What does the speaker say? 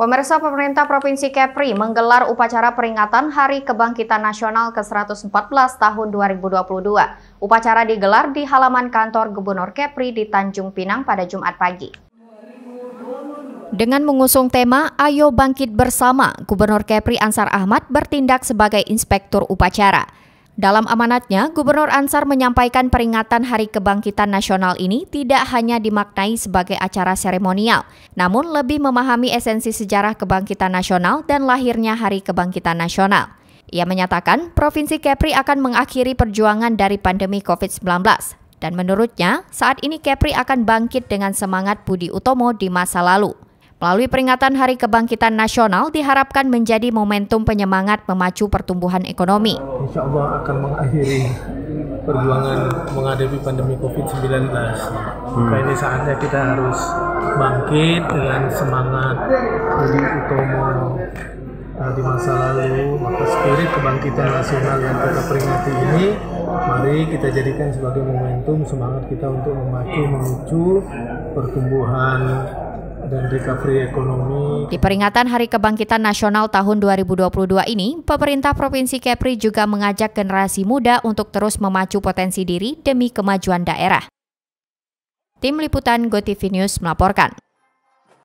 Pemirsa pemerintah Provinsi Kepri menggelar upacara peringatan Hari Kebangkitan Nasional ke-114 tahun 2022. Upacara digelar di halaman kantor Gubernur Kepri di Tanjung Pinang pada Jumat pagi. Dengan mengusung tema Ayo Bangkit Bersama, Gubernur Kepri Ansar Ahmad bertindak sebagai inspektur upacara. Dalam amanatnya, Gubernur Ansar menyampaikan peringatan Hari Kebangkitan Nasional ini tidak hanya dimaknai sebagai acara seremonial, namun lebih memahami esensi sejarah kebangkitan nasional dan lahirnya Hari Kebangkitan Nasional. Ia menyatakan Provinsi Kepri akan mengakhiri perjuangan dari pandemi COVID-19 dan menurutnya saat ini Kepri akan bangkit dengan semangat Budi Utomo di masa lalu. Melalui peringatan Hari Kebangkitan Nasional diharapkan menjadi momentum penyemangat memacu pertumbuhan ekonomi. Insya Allah akan mengakhiri perjuangan menghadapi pandemi COVID-19. Hmm. ini saatnya kita harus bangkit dengan semangat Budi Utomo nah, di masa lalu. Maka spirit kebangkitan nasional yang kita peringati ini mari kita jadikan sebagai momentum semangat kita untuk memacu memicu pertumbuhan dan recovery ekonomi. Di peringatan Hari Kebangkitan Nasional tahun 2022 ini, pemerintah Provinsi Kepri juga mengajak generasi muda untuk terus memacu potensi diri demi kemajuan daerah. Tim Liputan GoTV News melaporkan.